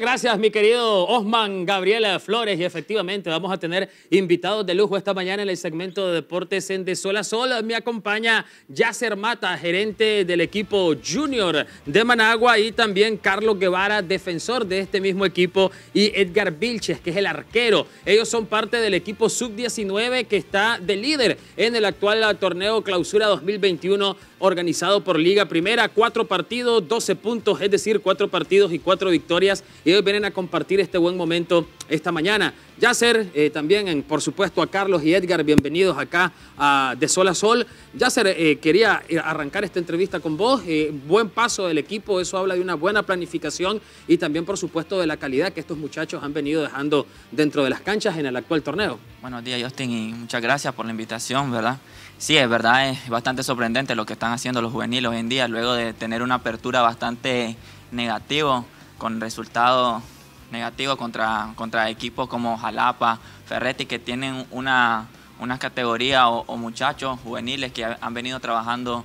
Gracias, mi querido Osman Gabriela Flores. Y efectivamente, vamos a tener invitados de lujo esta mañana en el segmento de deportes en De Sol a Sol. Me acompaña Yasser Mata, gerente del equipo junior de Managua, y también Carlos Guevara, defensor de este mismo equipo, y Edgar Vilches, que es el arquero. Ellos son parte del equipo sub-19 que está de líder en el actual torneo Clausura 2021 organizado por Liga Primera. Cuatro partidos, 12 puntos, es decir, cuatro partidos y cuatro victorias. Y hoy vienen a compartir este buen momento esta mañana. Yasser, eh, también, por supuesto, a Carlos y Edgar, bienvenidos acá a de Sol a Sol. Yasser, eh, quería eh, arrancar esta entrevista con vos. buen paso del equipo, eso habla de una buena planificación y también, por supuesto, de la calidad que estos muchachos han venido dejando dentro de las canchas en el actual torneo. Buenos días, Justin, y muchas gracias por la invitación, ¿verdad? Sí, es verdad, es bastante sorprendente lo que están haciendo los juveniles hoy en día, luego de tener una apertura bastante negativa con resultados negativos contra, contra equipos como Jalapa, Ferretti, que tienen una, una categoría o, muchachos juveniles que han venido trabajando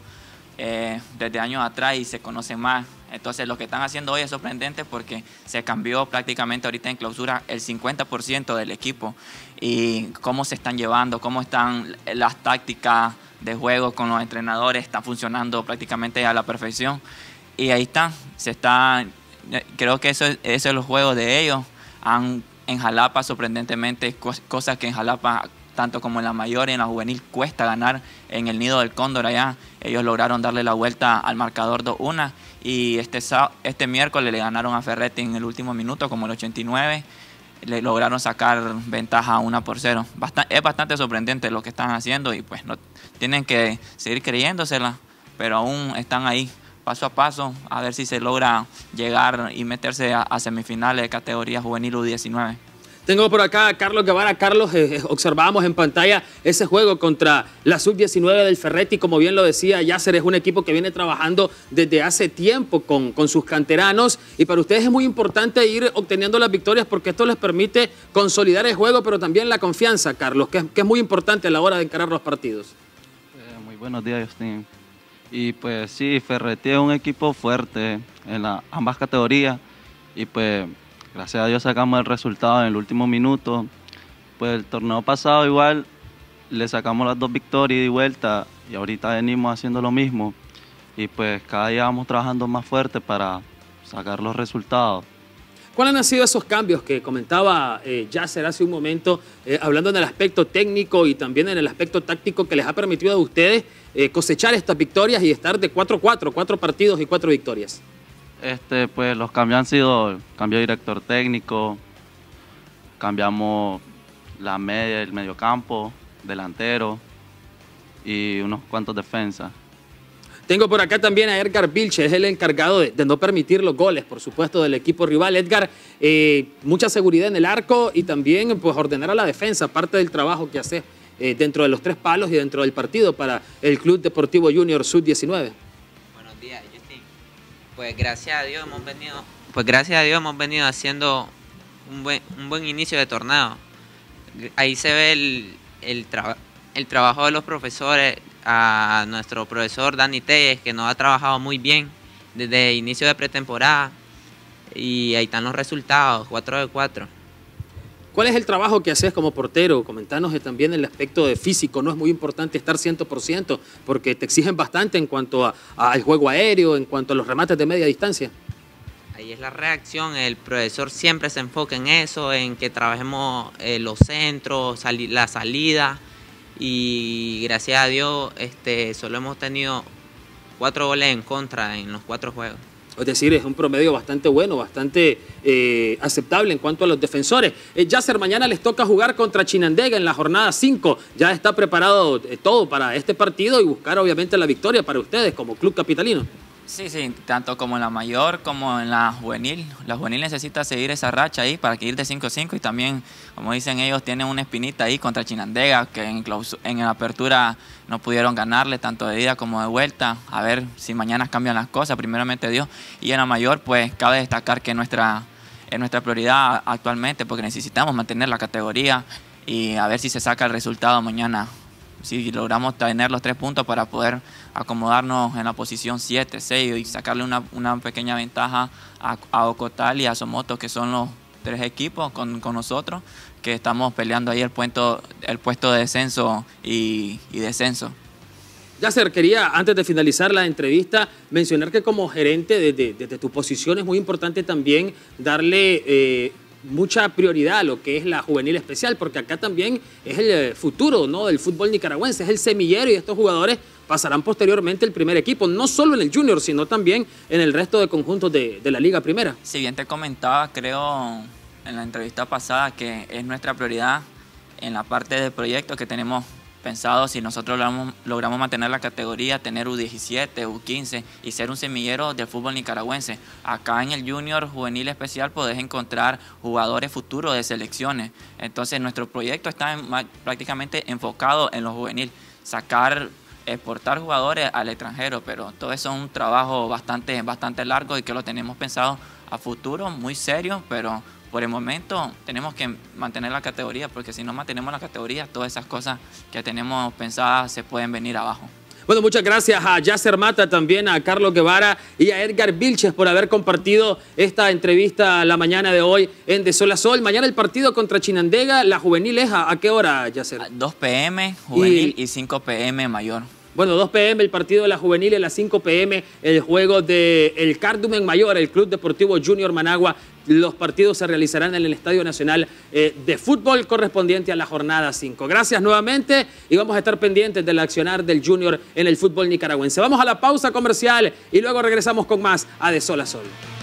eh, desde años atrás y se conocen más. Entonces lo que están haciendo hoy es sorprendente porque se cambió prácticamente ahorita en clausura el 50% del equipo y cómo se están llevando, cómo están las tácticas, de juego con los entrenadores, están funcionando prácticamente a la perfección. Y ahí están, se está, eh, creo que eso, eso es los juegos de ellos. Han en Jalapa, sorprendentemente, cosas que en Jalapa, tanto como en la mayor y en la juvenil, cuesta ganar en el nido del cóndor allá. Ellos lograron darle la vuelta al marcador 2-1 y este, este miércoles le ganaron a Ferretti en el último minuto, como el 89 le lograron sacar ventaja una por cero. es bastante sorprendente lo que están haciendo y pues no tienen que seguir creyéndosela, pero aún están ahí paso a paso a ver si se logra llegar y meterse a, a semifinales de categoría juvenil U19. Tengo por acá a Carlos Guevara. Carlos, eh, eh, observamos observábamos en pantalla ese juego contra la sub-19 del Ferretti. Como bien lo decía Yasser, es un equipo que viene trabajando desde hace tiempo con, sus canteranos. Y para ustedes es muy importante ir obteniendo las victorias porque esto les permite consolidar el juego, pero también la confianza, Carlos, que es, que es muy importante a la hora de encarar los partidos. Eh, muy buenos días, Justin. Y pues sí, Ferretti es un equipo fuerte en ambas categorías. Y pues gracias a Dios sacamos el resultado en el último minuto. Pues el torneo pasado igual le sacamos las dos victorias y vuelta y ahorita venimos haciendo lo mismo. Y pues cada día vamos trabajando más fuerte para sacar los resultados. ¿Cuáles han sido esos cambios que comentaba eh, Yasser hace un momento, eh, hablando en el aspecto técnico y también en el aspecto táctico que les ha permitido a ustedes eh, cosechar estas victorias y estar de 4-4, 4 partidos y 4 victorias? Este, pues los cambios han sido, cambio de director técnico, cambiamos la media, el mediocampo, delantero y unos cuantos defensas. Tengo por acá también a Edgar Vilche, es el encargado de, no permitir los goles, por supuesto, del equipo rival. Edgar, eh, mucha seguridad en el arco y también pues, ordenar a la defensa, parte del trabajo que hace eh, dentro de los tres palos y dentro del partido para el Club Deportivo Junior Sub-19 pues gracias a Dios hemos venido, pues gracias a Dios hemos venido haciendo un buen, un buen inicio de torneo. Ahí se ve el, el, el trabajo de los profesores, a nuestro profesor Dani Telles, que nos ha trabajado muy bien desde inicio de pretemporada. Y ahí están los resultados, 4 de 4. ¿Cuál es el trabajo que haces como portero? Comentanos eh, también el aspecto de físico. No es muy importante estar 100% porque te exigen bastante en cuanto al juego aéreo, en cuanto a los remates de media distancia. Ahí es la reacción. El profesor siempre se enfoca en eso, en que trabajemos eh, los centros, la salida. Y gracias a Dios este, solo hemos tenido cuatro goles en contra en los cuatro juegos. Es decir, es un promedio bastante bueno, bastante eh, aceptable en cuanto a los defensores. ya eh, Yasser, mañana les toca jugar contra Chinandega en la jornada 5. Ya está preparado eh, todo para este partido y buscar obviamente la victoria para ustedes como club capitalino. Sí, sí, tanto como en la mayor como en la juvenil. La juvenil necesita seguir esa racha ahí para que ir de 5-5 y también, como dicen ellos, tienen una espinita ahí contra Chinandega, que en, la apertura no pudieron ganarle tanto de ida como de vuelta. A ver si mañana cambian las cosas, primeramente Dios. Y en la mayor, pues cabe destacar que nuestra, es nuestra prioridad actualmente porque necesitamos mantener la categoría y a ver si se saca el resultado mañana si logramos tener los tres puntos para poder acomodarnos en la posición 7, 6 y sacarle una, pequeña ventaja a, Ocotal y a Somoto, que son los tres equipos con, nosotros, que estamos peleando ahí el, el puesto de descenso y, descenso. Yasser, quería antes de finalizar la entrevista mencionar que como gerente desde, tu posición es muy importante también darle eh, mucha prioridad a lo que es la juvenil especial, porque acá también es el eh, futuro ¿no? del fútbol nicaragüense, es el semillero y estos jugadores pasarán posteriormente el primer equipo, no solo en el junior, sino también en el resto de conjuntos de, la liga primera. Si bien te comentaba, creo, en la entrevista pasada, que es nuestra prioridad en la parte de proyectos que tenemos pensado si nosotros logramos, mantener la categoría, tener U17, U15 y ser un semillero del fútbol nicaragüense. Acá en el Junior Juvenil Especial podés encontrar jugadores futuros de selecciones. Entonces nuestro proyecto está prácticamente enfocado en los juvenil, sacar exportar jugadores al extranjero, pero todo eso es un trabajo bastante, bastante largo y que lo tenemos pensado a futuro, muy serio, pero por el momento tenemos que mantener la categoría, porque si no mantenemos la categoría, todas esas cosas que tenemos pensadas se pueden venir abajo. Bueno, muchas gracias a Yasser Mata, también a Carlos Guevara y a Edgar Vilches por haber compartido esta entrevista la mañana de hoy en De Sol a Sol. Mañana el partido contra Chinandega, la juvenil es a, qué hora, Yasser? 2 pm juvenil y 5 pm mayor. Bueno, 2 p.m. el partido de la juvenil y a las 5 p.m. el juego del el Cardumen Mayor, el Club Deportivo Junior Managua. Los partidos se realizarán en el Estadio Nacional eh, de Fútbol correspondiente a la jornada 5. Gracias nuevamente y vamos a estar pendientes del accionar del Junior en el fútbol nicaragüense. Vamos a la pausa comercial y luego regresamos con más a De Sol a Sol.